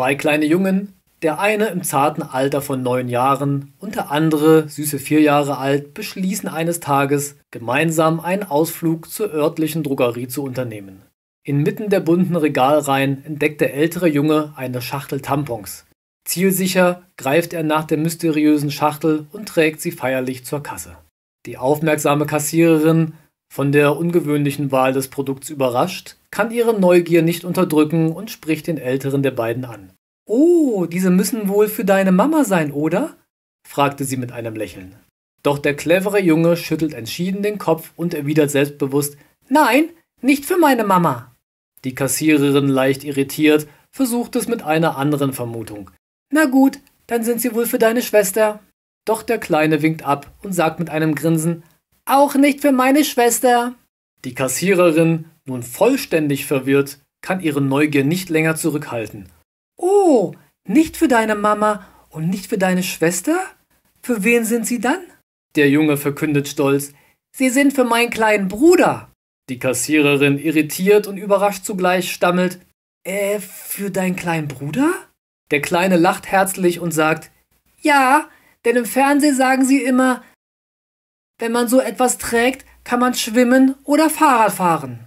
Zwei kleine Jungen, der eine im zarten Alter von neun Jahren und der andere, süße vier Jahre alt, beschließen eines Tages, gemeinsam einen Ausflug zur örtlichen Drogerie zu unternehmen. Inmitten der bunten Regalreihen entdeckt der ältere Junge eine Schachtel Tampons. Zielsicher greift er nach der mysteriösen Schachtel und trägt sie feierlich zur Kasse. Die aufmerksame Kassiererin von der ungewöhnlichen Wahl des Produkts überrascht, kann ihre Neugier nicht unterdrücken und spricht den älteren der beiden an. Oh, diese müssen wohl für deine Mama sein, oder? fragte sie mit einem Lächeln. Doch der clevere Junge schüttelt entschieden den Kopf und erwidert selbstbewusst Nein, nicht für meine Mama. Die Kassiererin leicht irritiert, versucht es mit einer anderen Vermutung. Na gut, dann sind sie wohl für deine Schwester. Doch der Kleine winkt ab und sagt mit einem Grinsen auch nicht für meine Schwester. Die Kassiererin, nun vollständig verwirrt, kann ihre Neugier nicht länger zurückhalten. Oh, nicht für deine Mama und nicht für deine Schwester? Für wen sind sie dann? Der Junge verkündet stolz, sie sind für meinen kleinen Bruder. Die Kassiererin, irritiert und überrascht zugleich, stammelt, äh, für deinen kleinen Bruder? Der Kleine lacht herzlich und sagt, ja, denn im Fernsehen sagen sie immer, wenn man so etwas trägt, kann man schwimmen oder Fahrrad fahren.